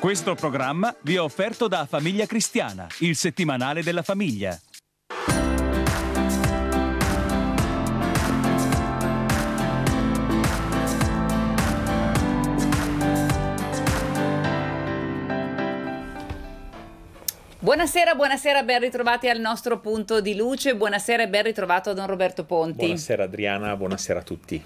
Questo programma vi è offerto da Famiglia Cristiana, il settimanale della famiglia. Buonasera, buonasera, ben ritrovati al nostro punto di luce, buonasera e ben ritrovato a Don Roberto Ponti. Buonasera Adriana, buonasera a tutti.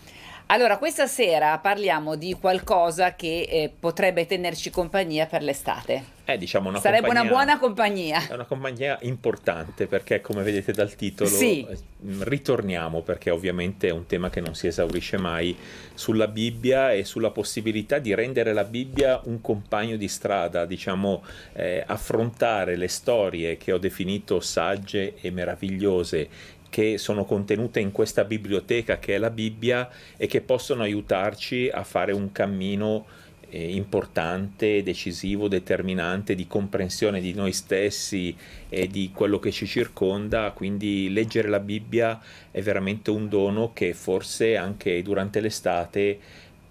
Allora, questa sera parliamo di qualcosa che eh, potrebbe tenerci compagnia per l'estate. Eh, diciamo una Sarebbe una buona compagnia. È una compagnia importante perché, come vedete dal titolo, sì. Eh, ritorniamo perché ovviamente è un tema che non si esaurisce mai sulla Bibbia e sulla possibilità di rendere la Bibbia un compagno di strada, diciamo eh, affrontare le storie che ho definito sagge e meravigliose che sono contenute in questa biblioteca che è la Bibbia e che possono aiutarci a fare un cammino eh, importante, decisivo, determinante di comprensione di noi stessi e di quello che ci circonda, quindi leggere la Bibbia è veramente un dono che forse anche durante l'estate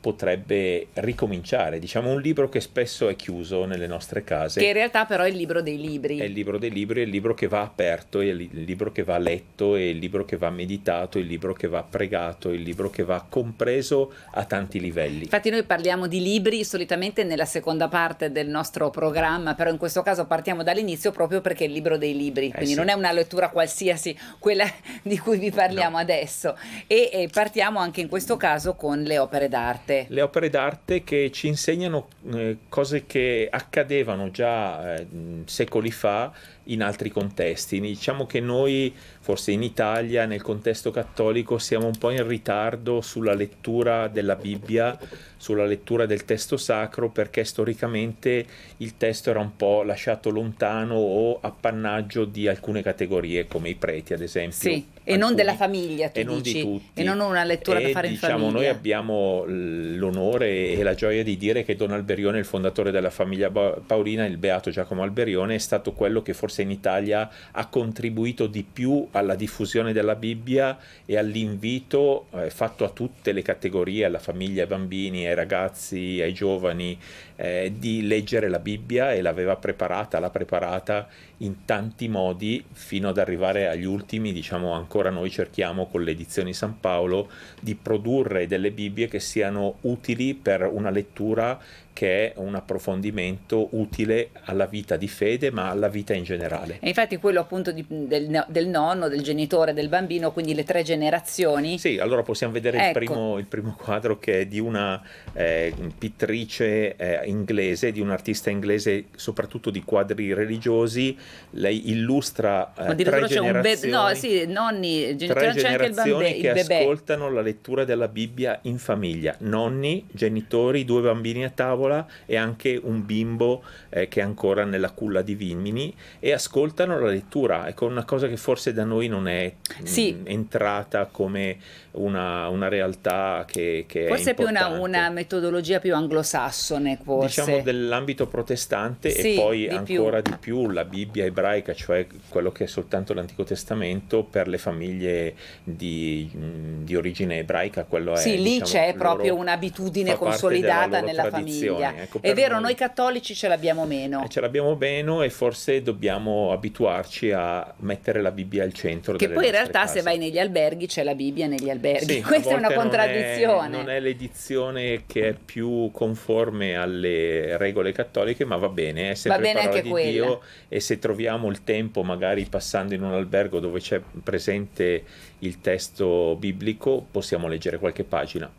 potrebbe ricominciare. Diciamo un libro che spesso è chiuso nelle nostre case. Che in realtà però è il libro dei libri. È il libro dei libri, è il libro che va aperto, è il libro che va letto, è il libro che va meditato, è il libro che va pregato, è il libro che va compreso a tanti livelli. Infatti noi parliamo di libri solitamente nella seconda parte del nostro programma, però in questo caso partiamo dall'inizio proprio perché è il libro dei libri, eh quindi sì. non è una lettura qualsiasi quella di cui vi parliamo no. adesso. E, e partiamo anche in questo caso con le opere d'arte d'arte. Le opere d'arte che ci insegnano eh, cose che accadevano già eh, secoli fa in altri contesti. Diciamo che noi, forse in Italia, nel contesto cattolico, siamo un po' in ritardo sulla lettura della Bibbia, sulla lettura del testo sacro, perché storicamente il testo era un po' lasciato lontano o appannaggio di alcune categorie, come i preti, ad esempio. Sì. E alcuni, non della famiglia, tu e dici, non tutti. e non una lettura e, da fare diciamo, in famiglia. Noi abbiamo l'onore e la gioia di dire che Don Alberione, il fondatore della famiglia Paolina, il beato Giacomo Alberione, è stato quello che forse forse in Italia ha contribuito di più alla diffusione della Bibbia e all'invito eh, fatto a tutte le categorie, alla famiglia, ai bambini, ai ragazzi, ai giovani, eh, di leggere la Bibbia e l'aveva preparata, l'ha preparata in tanti modi fino ad arrivare agli ultimi, diciamo ancora noi cerchiamo con le edizioni San Paolo di produrre delle Bibbie che siano utili per una lettura che è un approfondimento utile alla vita di fede, ma alla vita in generale. E infatti quello appunto di, del, del, nonno, del genitore, del bambino, quindi le tre generazioni. Sì, allora possiamo vedere ecco. il, primo, il, primo, quadro che è di una eh, pittrice eh, inglese, di un artista inglese, soprattutto di quadri religiosi. Lei illustra eh, tre generazioni. no, sì, nonni, genitori, tre generazioni che ascoltano la lettura della Bibbia in famiglia. Nonni, genitori, due bambini a tavola tavola e anche un bimbo eh, che è ancora nella culla di Vimini e ascoltano la lettura. Ecco, una cosa che forse da noi non è mm, sì. mh, entrata come una, una realtà che, che forse è più una, una, metodologia più anglosassone, forse. Diciamo dell'ambito protestante sì, e poi di ancora più. di più la Bibbia ebraica, cioè quello che è soltanto l'Antico Testamento per le famiglie di, mm, di origine ebraica, quello è... Sì, lì diciamo, c'è proprio un'abitudine consolidata nella famiglia famiglia. Ecco, è vero, noi... noi cattolici ce l'abbiamo meno. Eh, ce l'abbiamo meno e forse dobbiamo abituarci a mettere la Bibbia al centro. Che poi in realtà case. se vai negli alberghi c'è la Bibbia negli alberghi. Sì, Questa è una contraddizione. Non è, non è l'edizione che è più conforme alle regole cattoliche, ma va bene, è eh, sempre va bene anche di quella. Dio e se troviamo il tempo magari passando in un albergo dove c'è presente il testo biblico, possiamo leggere qualche pagina.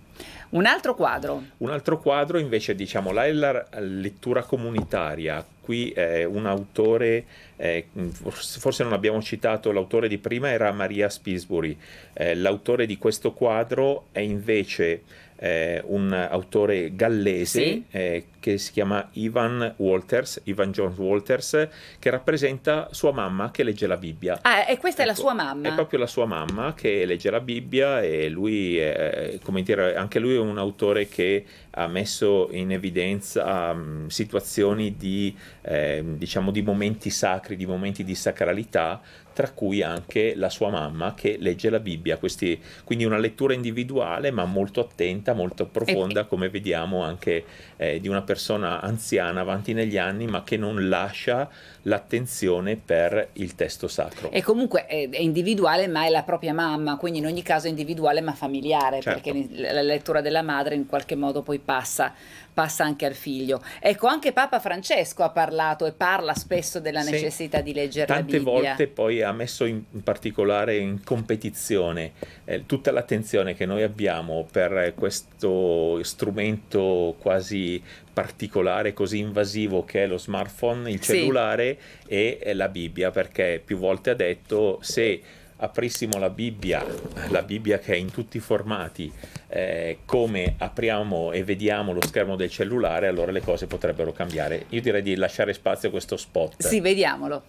Un altro quadro. Un altro quadro invece diciamo la la lettura comunitaria qui eh, un autore, eh, forse non abbiamo citato, l'autore di prima era Maria Spisbury, eh, l'autore di questo quadro è invece eh, un autore gallese sì. Eh, che si chiama Ivan Walters, Ivan John Walters, che rappresenta sua mamma che legge la Bibbia. Ah, e questa ecco, è la ecco, sua mamma? È proprio la sua mamma che legge la Bibbia e lui, è, come dire, anche lui è un autore che ha messo in evidenza um, situazioni di, eh, diciamo, di momenti sacri, di momenti di sacralità tra cui anche la sua mamma che legge la Bibbia, Questi, quindi una lettura individuale ma molto attenta, molto profonda, come vediamo anche eh, di una persona anziana avanti negli anni ma che non lascia l'attenzione per il testo sacro. E comunque eh, è, individuale ma è la propria mamma, quindi in ogni caso è individuale ma familiare, certo. perché la lettura della madre in qualche modo poi passa passa anche al figlio. Ecco, anche Papa Francesco ha parlato e parla spesso della sì, necessità di leggere la Bibbia. Tante volte poi ha messo in, particolare in competizione eh, tutta l'attenzione che noi abbiamo per eh, questo strumento quasi particolare, così invasivo che è lo smartphone, il cellulare sì. e eh, la Bibbia, perché più volte ha detto se aprissimo la Bibbia, la Bibbia che è in tutti i formati, eh, come apriamo e vediamo lo schermo del cellulare, allora le cose potrebbero cambiare. Io direi di lasciare spazio a questo spot. Sì, vediamolo.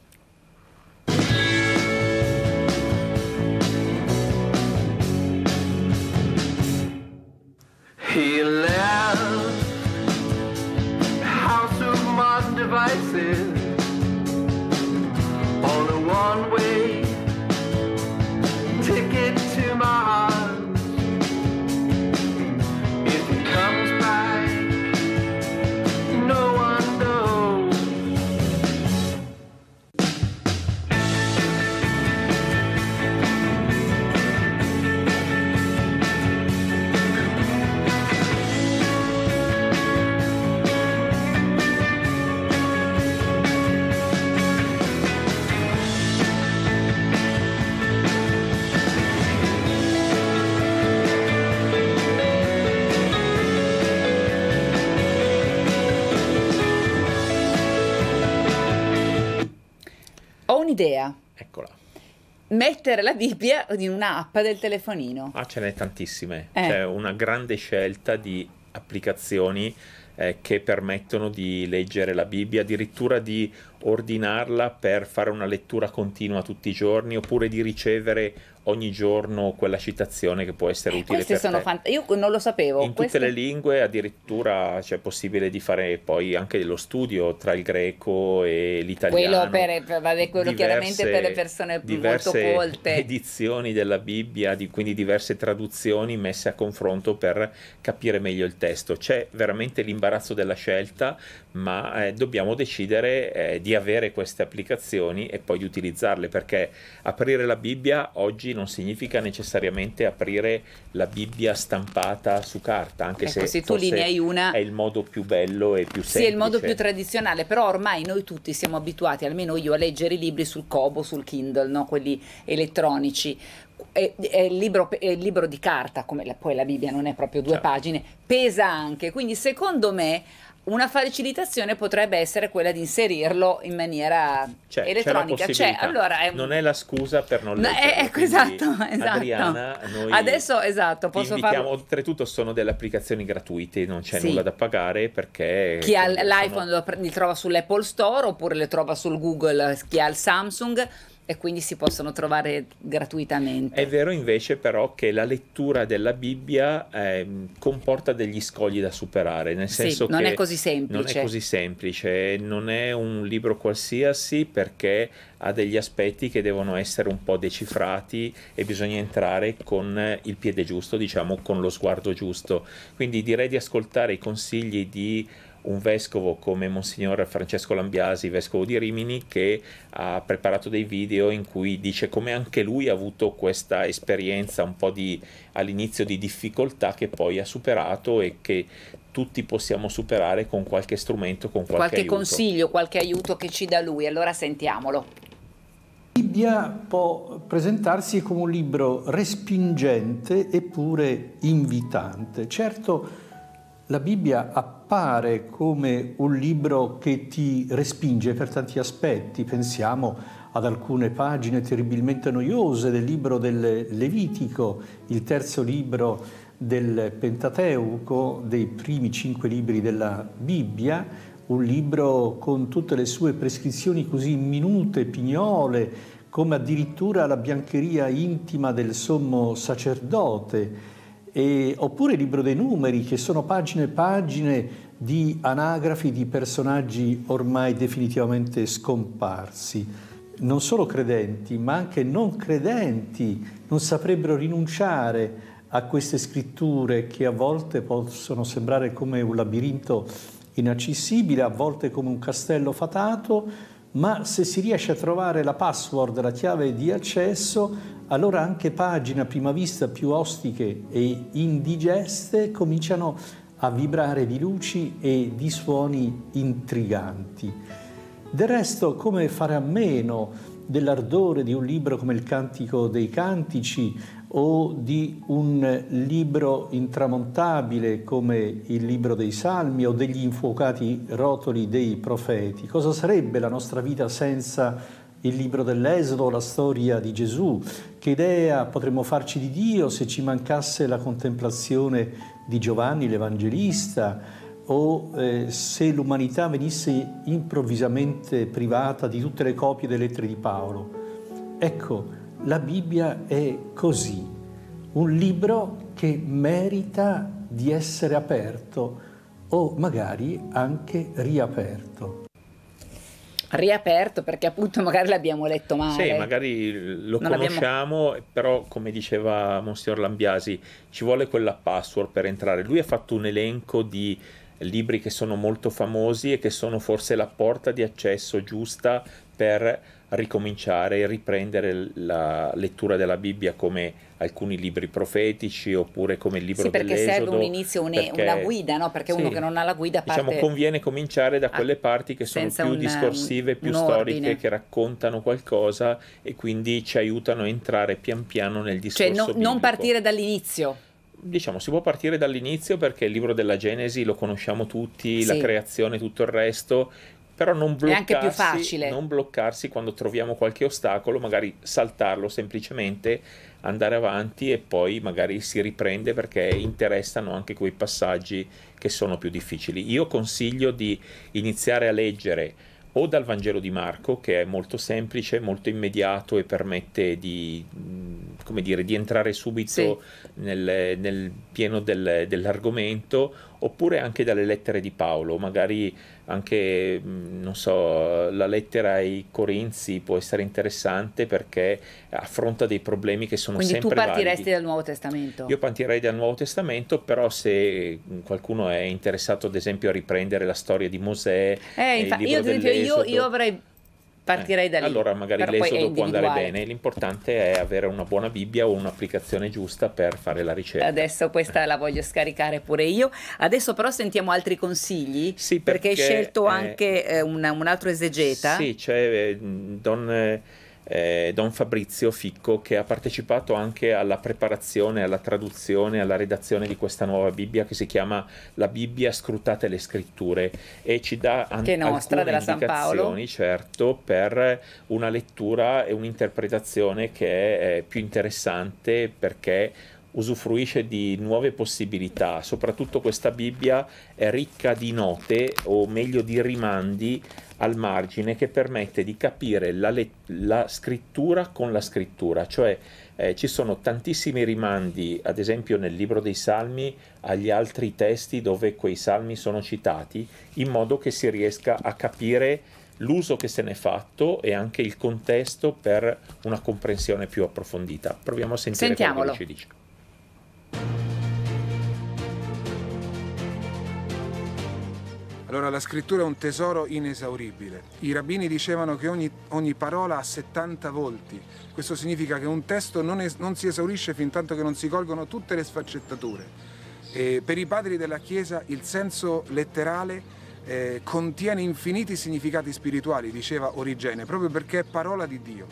mettere la Bibbia in un'app del telefonino. Ah, ce n'è tantissime. Eh. C'è una grande scelta di applicazioni eh, che permettono di leggere la Bibbia, addirittura di ordinarla per fare una lettura continua tutti i giorni oppure di ricevere ogni giorno quella citazione che può essere eh, utile Queste sono fant- io non lo sapevo. In Queste... tutte le lingue addirittura c'è cioè, possibile di fare poi anche dello studio tra il greco e l'italiano. Quello, per, vabbè, quello diverse, chiaramente per le persone diverse molto colte. edizioni della Bibbia, di, quindi diverse traduzioni messe a confronto per capire meglio il testo. C'è veramente l'imbarazzo l'imbarazzo della scelta, ma eh, dobbiamo decidere eh, di avere queste applicazioni e poi di utilizzarle, perché aprire la Bibbia oggi non significa necessariamente aprire la Bibbia stampata su carta, anche ecco, se, se tu lì ne hai una... è il modo più bello e più semplice. Sì, è il modo più tradizionale, però ormai noi tutti siamo abituati, almeno io, a leggere i libri sul Kobo, sul Kindle, no? quelli elettronici è, è, il libro, è, il libro, di carta, come la, poi la Bibbia non è proprio due certo. pagine, pesa anche. Quindi secondo me una facilitazione potrebbe essere quella di inserirlo in maniera c'è, elettronica. C'è, c'è allora è Non è la scusa per non eh, leggerlo. Ecco, esatto, esatto. Adriana, noi Adesso, esatto, posso farlo. Oltretutto sono delle applicazioni gratuite, non c'è sì. nulla da pagare perché... Chi ha l'iPhone sono... li trova sull'Apple Store oppure le trova sul Google, chi ha il Samsung e quindi si possono trovare gratuitamente. È vero invece però che la lettura della Bibbia eh, comporta degli scogli da superare, nel senso sì, non che è così semplice. non è così semplice, non è un libro qualsiasi perché ha degli aspetti che devono essere un po' decifrati e bisogna entrare con il piede giusto, diciamo con lo sguardo giusto. Quindi direi di ascoltare i consigli di un vescovo come Monsignor Francesco Lambiasi, vescovo di Rimini, che ha preparato dei video in cui dice come anche lui ha avuto questa esperienza un po' di all'inizio di difficoltà che poi ha superato e che tutti possiamo superare con qualche strumento, con qualche, qualche consiglio, qualche aiuto che ci dà lui. Allora sentiamolo. Bibbia può presentarsi come un libro respingente eppure invitante. Certo, la Bibbia appare come un libro che ti respinge per tanti aspetti. Pensiamo ad alcune pagine terribilmente noiose del libro del Levitico, il terzo libro del Pentateuco, dei primi cinque libri della Bibbia, un libro con tutte le sue prescrizioni così minute, pignole, come addirittura la biancheria intima del sommo sacerdote e, oppure il libro dei numeri, che sono pagine e pagine di anagrafi di personaggi ormai definitivamente scomparsi, non solo credenti, ma anche non credenti, non saprebbero rinunciare a queste scritture che a volte possono sembrare come un labirinto inaccessibile, a volte come un castello fatato, ma se si riesce a trovare la password, la chiave di accesso, allora anche pagine a prima vista più ostiche e indigeste cominciano a vibrare di luci e di suoni intriganti. Del resto, come fare a meno dell'ardore di un libro come il Cantico dei Cantici o di un libro intramontabile come il libro dei Salmi o degli infuocati rotoli dei profeti? Cosa sarebbe la nostra vita senza il libro dell'Esodo, la storia di Gesù, che idea potremmo farci di Dio se ci mancasse la contemplazione di Giovanni l'Evangelista o eh, se l'umanità venisse improvvisamente privata di tutte le copie delle lettere di Paolo. Ecco, la Bibbia è così, un libro che merita di essere aperto o magari anche riaperto riaperto perché appunto magari l'abbiamo letto male. Sì, magari lo non conosciamo, abbiamo... però come diceva Monsignor Lambiasi, ci vuole quella password per entrare. Lui ha fatto un elenco di libri che sono molto famosi e che sono forse la porta di accesso giusta per ricominciare e riprendere la lettura della Bibbia come alcuni libri profetici oppure come il libro sì, perché dell'esodo. serve un inizio, un, perché, una guida, no? perché sì, uno che non ha la guida diciamo, parte... Diciamo conviene cominciare da quelle parti che sono più un, discorsive, più storiche, ordine. che raccontano qualcosa e quindi ci aiutano a entrare pian piano nel cioè, discorso Cioè no, non partire dall'inizio diciamo, si può partire dall'inizio perché il libro della Genesi lo conosciamo tutti, sì. la creazione, tutto il resto, però non bloccarsi, non bloccarsi, quando troviamo qualche ostacolo, magari saltarlo semplicemente, andare avanti e poi magari si riprende perché interessano anche quei passaggi che sono più difficili. Io consiglio di iniziare a leggere o dal Vangelo di Marco, che è molto semplice, molto immediato e permette di, mm, dire, di entrare subito sì. nel, nel, pieno del, dell'argomento, oppure anche dalle lettere di Paolo, magari anche mm, non so, la lettera ai Corinzi può essere interessante perché affronta dei problemi che sono Quindi sempre Quindi tu partiresti validi. dal Nuovo Testamento? Io partirei dal Nuovo Testamento, però se mm, qualcuno è interessato ad esempio a riprendere la storia di Mosè, eh, infa- io, ad esempio, io, io avrei Partirei da lì. Allora magari Però l'esodo può andare bene, l'importante è avere una buona Bibbia o un'applicazione giusta per fare la ricerca. Adesso questa la voglio scaricare pure io. Adesso però sentiamo altri consigli sì, perché, perché hai scelto eh, anche eh, una, un altro esegeta. Sì, c'è cioè, Don eh, eh, Don Fabrizio Ficco che ha partecipato anche alla preparazione, alla traduzione, alla redazione di questa nuova Bibbia che si chiama La Bibbia scrutate le scritture e ci dà anche che nostra, alcune indicazioni certo per una lettura e un'interpretazione che è più interessante perché usufruisce di nuove possibilità, soprattutto questa Bibbia è ricca di note o meglio di rimandi al margine che permette di capire la, let- la scrittura con la scrittura, cioè eh, ci sono tantissimi rimandi, ad esempio nel libro dei Salmi, agli altri testi dove quei salmi sono citati, in modo che si riesca a capire l'uso che se n'è fatto e anche il contesto per una comprensione più approfondita. Proviamo a sentire cosa ci dice. Allora la scrittura è un tesoro inesauribile. I rabbini dicevano che ogni, ogni parola ha 70 volti. Questo significa che un testo non, es, non si esaurisce fin tanto che non si colgono tutte le sfaccettature. E per i padri della Chiesa il senso letterale eh, contiene infiniti significati spirituali, diceva Origene, proprio perché è parola di Dio.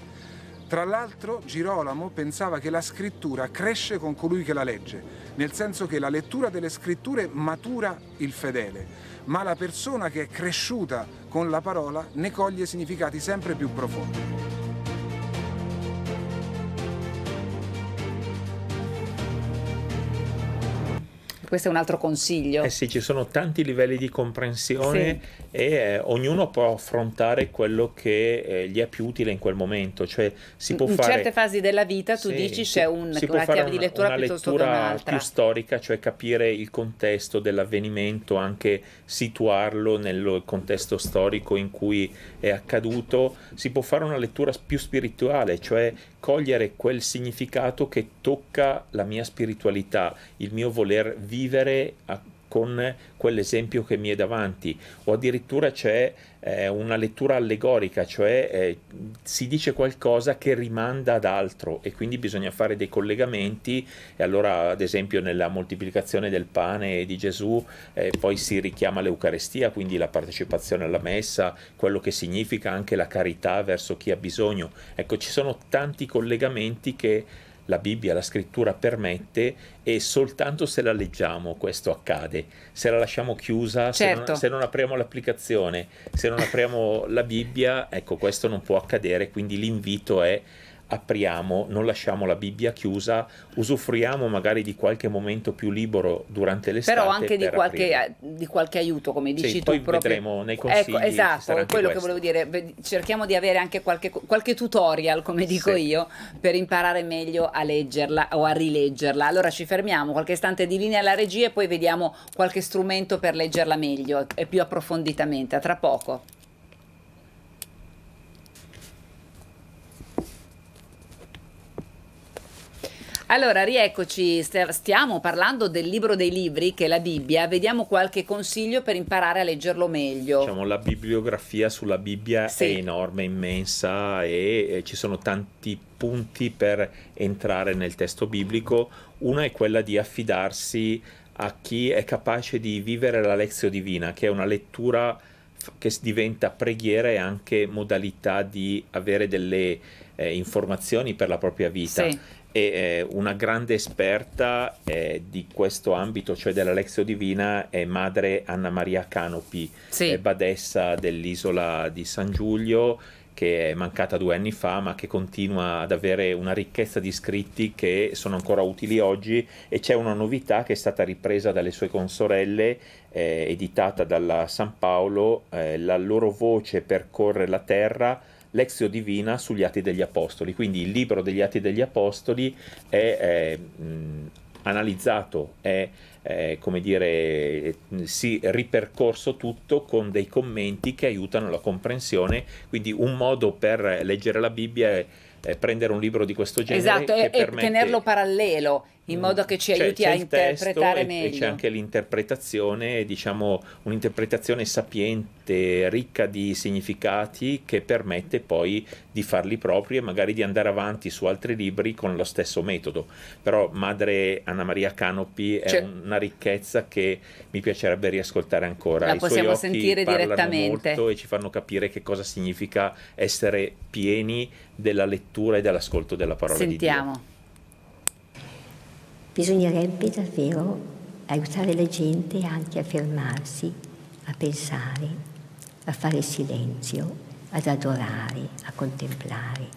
Tra l'altro Girolamo pensava che la scrittura cresce con colui che la legge, nel senso che la lettura delle scritture matura il fedele, ma la persona che è cresciuta con la parola ne coglie significati sempre più profondi. questo è un altro consiglio. Eh sì, ci sono tanti livelli di comprensione sì. e eh, ognuno può affrontare quello che eh, gli è più utile in quel momento. Cioè, si può in fare... certe fasi della vita tu sì, dici si, c'è un, una chiave di lettura una piuttosto lettura che un'altra. più storica, cioè capire il contesto dell'avvenimento, anche situarlo nel contesto storico in cui è accaduto. Si può fare una lettura più spirituale, cioè cogliere quel significato che tocca la mia spiritualità, il mio voler vivere vivere a, eh, con quell'esempio che mi è davanti o addirittura c'è eh, una lettura allegorica, cioè eh, si dice qualcosa che rimanda ad altro e quindi bisogna fare dei collegamenti e allora ad esempio nella moltiplicazione del pane di Gesù eh, poi si richiama l'Eucarestia, quindi la partecipazione alla messa, quello che significa anche la carità verso chi ha bisogno. Ecco, ci sono tanti collegamenti che la Bibbia, la scrittura permette e soltanto se la leggiamo questo accade, se la lasciamo chiusa, certo. se, non, certo. se, non, apriamo l'applicazione, se non apriamo la Bibbia, ecco questo non può accadere, quindi l'invito è apriamo, non lasciamo la Bibbia chiusa, usufruiamo magari di qualche momento più libero durante l'estate. Però anche per di, qualche, di, qualche, aiuto, come dici sì, tu. Poi proprio... vedremo nei ecco, consigli. Ecco, esatto, quello che volevo dire, cerchiamo di avere anche qualche, qualche tutorial, come dico sì. io, per imparare meglio a leggerla o a rileggerla. Allora ci fermiamo qualche istante di linea alla regia e poi vediamo qualche strumento per leggerla meglio e più approfonditamente. A tra poco. Allora, rieccoci, stiamo parlando del libro dei libri, che è la Bibbia, vediamo qualche consiglio per imparare a leggerlo meglio. Diciamo, la bibliografia sulla Bibbia sì. è enorme, immensa e, ci sono tanti punti per entrare nel testo biblico. Uno è quella di affidarsi a chi è capace di vivere la lezione divina, che è una lettura che diventa preghiera e anche modalità di avere delle eh, informazioni per la propria vita. Sì e eh, una grande esperta eh, di questo ambito, cioè della Lexio Divina, è madre Anna Maria Canopi, sì. badessa dell'isola di San Giulio, che è mancata due anni fa, ma che continua ad avere una ricchezza di scritti che sono ancora utili oggi e c'è una novità che è stata ripresa dalle sue consorelle, eh, editata dalla San Paolo, eh, la loro voce percorre la terra Lexio Divina sugli Atti degli Apostoli. Quindi il libro degli Atti degli Apostoli è, è mh, analizzato, è, è, come dire, si ripercorso tutto con dei commenti che aiutano la comprensione, quindi un modo per leggere la Bibbia è prendere un libro di questo genere esatto, e, permette... tenerlo parallelo in modo che ci aiuti a interpretare e, meglio. E c'è anche l'interpretazione, diciamo un'interpretazione sapiente, ricca di significati che permette poi di farli propri e magari di andare avanti su altri libri con lo stesso metodo. Però Madre Anna Maria Canopi è c'è. Cioè una ricchezza che mi piacerebbe riascoltare ancora. La I possiamo sentire direttamente. e ci fanno capire che cosa significa essere pieni della lettura e dell'ascolto della parola Sentiamo. di Dio. Sentiamo. Bisognerebbe davvero aiutare la gente anche a fermarsi, a pensare, a fare silenzio, ad adorare, a contemplare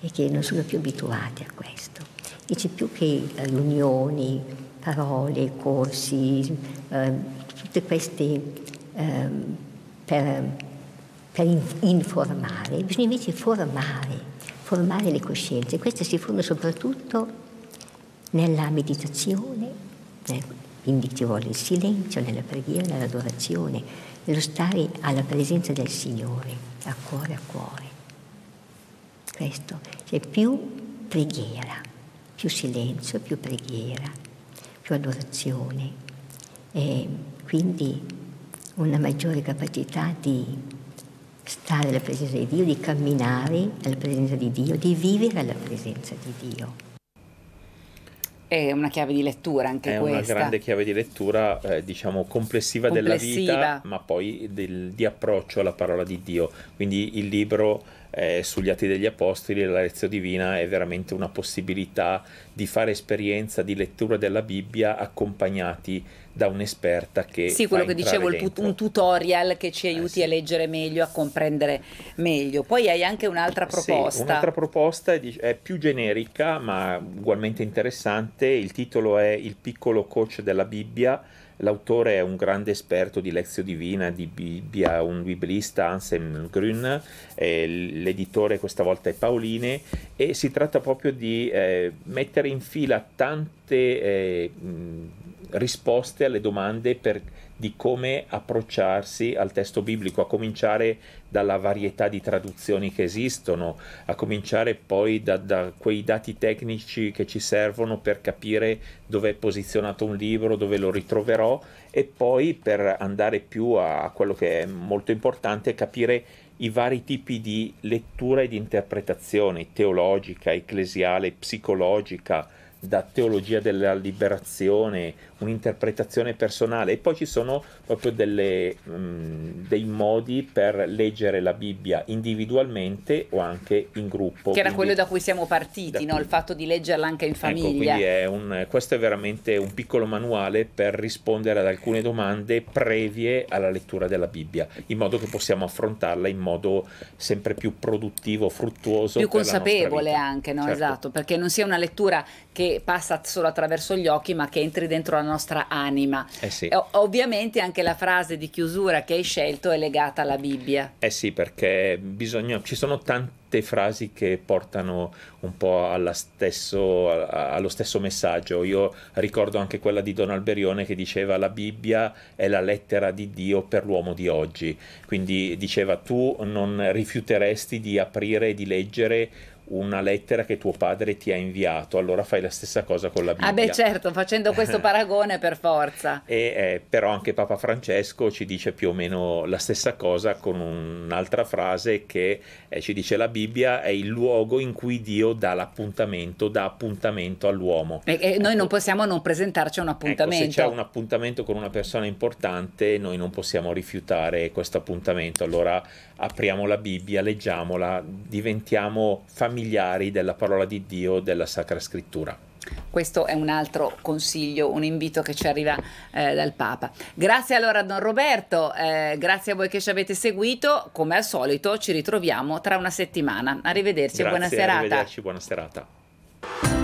e che non sono più abituati a questo. E c'è più che riunioni, parole, corsi, eh, tutte queste eh, per, per, informare, bisogna invece formare, formare le coscienze. Queste si forma soprattutto nella meditazione, eh, quindi ci vuole il silenzio, nella preghiera, nell'adorazione, nello stare alla presenza del Signore, a cuore a cuore. Questo, c'è più preghiera, più silenzio, più preghiera, più adorazione e quindi una maggiore capacità di stare alla presenza di Dio, di camminare alla presenza di Dio, di vivere alla presenza di Dio. È una chiave di lettura anche è questa. È una grande chiave di lettura, eh, diciamo, complessiva, complessiva, della vita, ma poi del, di approccio alla parola di Dio. Quindi il libro eh, sugli Atti degli Apostoli, e la lezione divina, è veramente una possibilità di fare esperienza di lettura della Bibbia accompagnati da un'esperta che... Sì, quello che dicevo, tut- un tutorial che ci eh, aiuti eh, sì. a leggere meglio, a comprendere meglio. Poi hai anche un'altra proposta. Sì, un'altra proposta è, di- è più generica ma ugualmente interessante, il titolo è Il piccolo coach della Bibbia. L'autore è un grande esperto di lezione divina, di Bibbia, un biblista, Ansem Grün, l'editore questa volta è Paoline e si tratta proprio di eh, mettere in fila tante eh, risposte alle domande per, di come approcciarsi al testo biblico, a cominciare dalla varietà di traduzioni che esistono, a cominciare poi da, da quei dati tecnici che ci servono per capire dove è posizionato un libro, dove lo ritroverò e poi per andare più a, a quello che è molto importante, capire i vari tipi di lettura e di interpretazione teologica, ecclesiale, psicologica, da teologia della liberazione, un'interpretazione personale e poi ci sono proprio delle, mh, mm, dei modi per leggere la Bibbia individualmente o anche in gruppo. Che era quindi, quello da cui siamo partiti, no? cui... il fatto di leggerla anche in ecco, famiglia. Ecco, è un, questo è veramente un piccolo manuale per rispondere ad alcune domande previe alla lettura della Bibbia, in modo che possiamo affrontarla in modo sempre più produttivo, fruttuoso. Più consapevole anche, no? Certo. esatto, perché non sia una lettura che passa solo attraverso gli occhi ma che entri dentro la nostra anima. Eh sì. o- ovviamente anche la frase di chiusura che hai scelto è legata alla Bibbia. Eh sì, perché bisogna, ci sono tante frasi che portano un po' stesso, allo stesso messaggio. Io ricordo anche quella di Don Alberione che diceva la Bibbia è la lettera di Dio per l'uomo di oggi. Quindi diceva tu non rifiuteresti di aprire e di leggere una lettera che tuo padre ti ha inviato, allora fai la stessa cosa con la Bibbia. Ah beh certo, facendo questo paragone per forza. E, eh, però anche Papa Francesco ci dice più o meno la stessa cosa con un'altra frase che eh, ci dice la Bibbia è il luogo in cui Dio dà l'appuntamento, dà appuntamento all'uomo. E, e noi non possiamo non presentarci a un appuntamento. Ecco, se c'è un appuntamento con una persona importante noi non possiamo rifiutare questo appuntamento, allora apriamo la Bibbia, leggiamola, diventiamo familiari familiari della parola di Dio, della Sacra Scrittura. Questo è un altro consiglio, un invito che ci arriva eh, dal Papa. Grazie allora Don Roberto, eh, grazie a voi che ci avete seguito. Come al solito ci ritroviamo tra una settimana. Arrivederci, grazie, buona serata. Arrivederci, buona serata.